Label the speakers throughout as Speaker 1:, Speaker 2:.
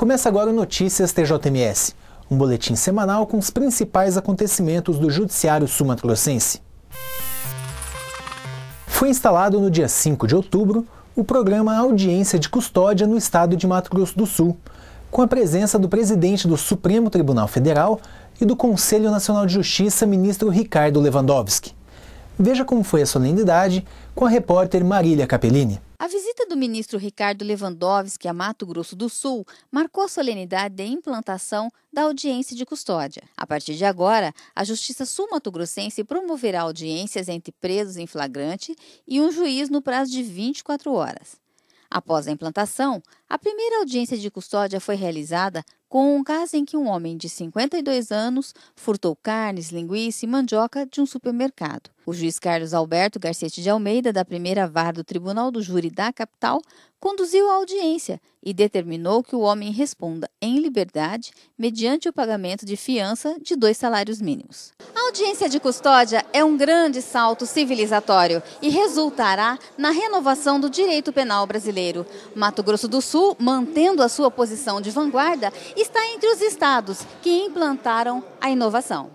Speaker 1: Começa agora o Notícias TJMS, um boletim semanal com os principais acontecimentos do Judiciário Sumatogrossense. Foi instalado no dia 5 de outubro o programa Audiência de Custódia no Estado de Mato Grosso do Sul, com a presença do presidente do Supremo Tribunal Federal e do Conselho Nacional de Justiça, ministro Ricardo Lewandowski. Veja como foi a solenidade com a repórter Marília Capellini.
Speaker 2: A visita do ministro Ricardo Lewandowski a Mato Grosso do Sul marcou a solenidade da implantação da audiência de custódia. A partir de agora, a Justiça Sul-Mato-Grossense promoverá audiências entre presos em flagrante e um juiz no prazo de 24 horas. Após a implantação, a primeira audiência de custódia foi realizada com um caso em que um homem de 52 anos furtou carnes, linguiça e mandioca de um supermercado. O juiz Carlos Alberto Garcete de Almeida, da primeira vara do Tribunal do Júri da capital, conduziu a audiência e determinou que o homem responda em liberdade mediante o pagamento de fiança de dois salários mínimos audiência de custódia é um grande salto civilizatório e resultará na renovação do direito penal brasileiro. Mato Grosso do Sul, mantendo a sua posição de vanguarda, está entre os estados que implantaram a inovação.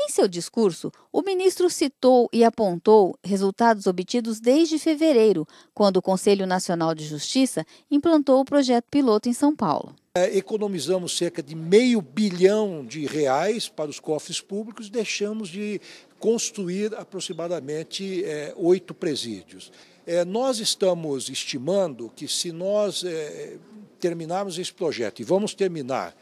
Speaker 2: Em seu discurso, o ministro citou e apontou resultados obtidos desde fevereiro, quando o Conselho Nacional de Justiça implantou o projeto piloto em São Paulo.
Speaker 3: É, economizamos cerca de meio bilhão de reais para os cofres públicos e deixamos de construir aproximadamente é, oito presídios. É, nós estamos estimando que se nós é, terminarmos esse projeto, e vamos terminar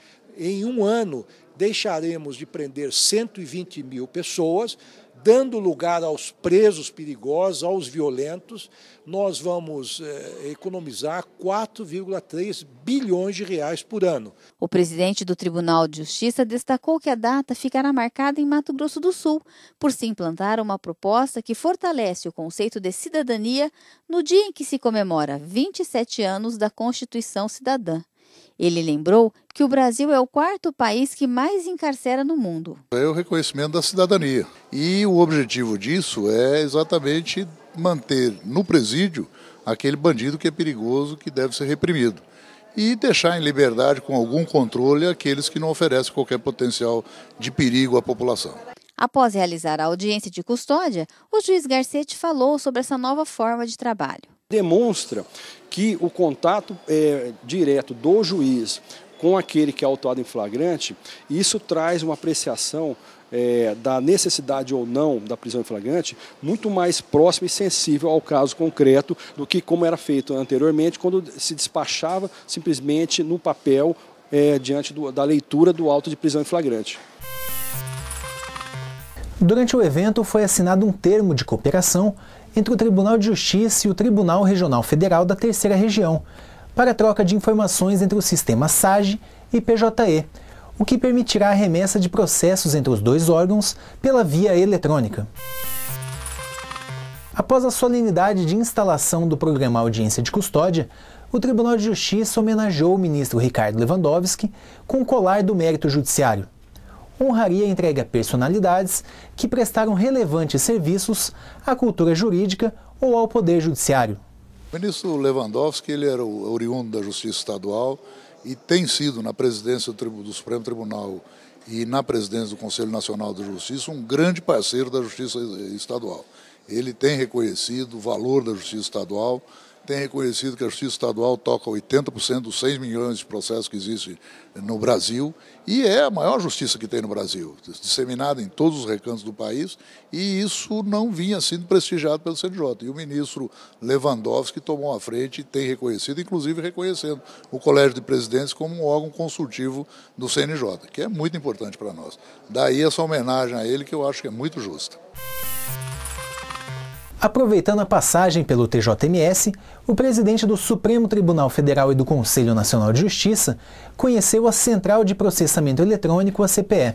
Speaker 3: em um ano, deixaremos de prender 120 mil pessoas, dando lugar aos presos perigosos, aos violentos. Nós vamos eh, economizar 4,3 bilhões de reais por ano.
Speaker 2: O presidente do Tribunal de Justiça destacou que a data ficará marcada em Mato Grosso do Sul, por se implantar uma proposta que fortalece o conceito de cidadania no dia em que se comemora 27 anos da Constituição Cidadã. Ele lembrou que o Brasil é o quarto país que mais encarcera no mundo.
Speaker 4: É o reconhecimento da cidadania. E o objetivo disso é exatamente manter no presídio aquele bandido que é perigoso, que deve ser reprimido. E deixar em liberdade, com algum controle, aqueles que não oferecem qualquer potencial de perigo à população.
Speaker 2: Após realizar a audiência de custódia, o juiz Garcete falou sobre essa nova forma de trabalho
Speaker 3: demonstra que o contato é, direto do juiz com aquele que é autuado em flagrante, isso traz uma apreciação é, da necessidade ou não da prisão em flagrante muito mais próxima e sensível ao caso concreto do que como era feito anteriormente, quando se despachava simplesmente no papel é, diante do, da leitura do auto de prisão em flagrante.
Speaker 1: Durante o evento foi assinado um termo de cooperação entre o Tribunal de Justiça e o Tribunal Regional Federal da Terceira Região, para troca de informações entre o sistema SAGE e PJE, o que permitirá a remessa de processos entre os dois órgãos pela via eletrônica. Após a solenidade de instalação do programa Audiência de Custódia, o Tribunal de Justiça homenageou o ministro Ricardo Lewandowski com o colar do mérito judiciário honraria entrega entregue a personalidades que prestaram relevantes serviços à cultura jurídica ou ao Poder Judiciário.
Speaker 4: O ministro Lewandowski ele era oriundo da Justiça Estadual e tem sido na presidência do Supremo Tribunal e na presidência do Conselho Nacional de Justiça um grande parceiro da Justiça Estadual. Ele tem reconhecido o valor da Justiça Estadual, tem reconhecido que a Justiça Estadual toca 80% dos 6 milhões de processos que existem no Brasil e é a maior justiça que tem no Brasil, disseminada em todos os recantos do país, e isso não vinha sendo prestigiado pelo CNJ. E o ministro Lewandowski tomou a frente e tem reconhecido, inclusive reconhecendo o Colégio de Presidentes como um órgão consultivo do CNJ, que é muito importante para nós. Daí essa homenagem a ele que eu acho que é muito justa.
Speaker 1: Aproveitando a passagem pelo TJMS, o presidente do Supremo Tribunal Federal e do Conselho Nacional de Justiça conheceu a Central de Processamento Eletrônico, a CPE,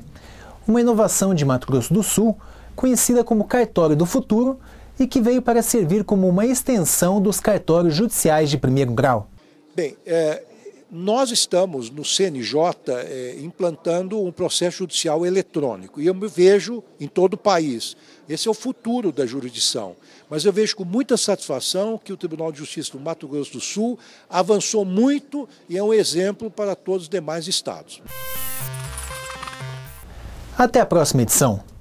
Speaker 1: uma inovação de Mato Grosso do Sul, conhecida como Cartório do Futuro e que veio para servir como uma extensão dos cartórios judiciais de primeiro grau.
Speaker 3: Bem, é, nós estamos no CNJ é, eh, implantando um processo judicial eletrônico e eu me vejo em todo o país. Esse é o futuro da jurisdição. Mas eu vejo com muita satisfação que o Tribunal de Justiça do Mato Grosso do Sul avançou muito e é um exemplo para todos os demais estados.
Speaker 1: Até a próxima edição.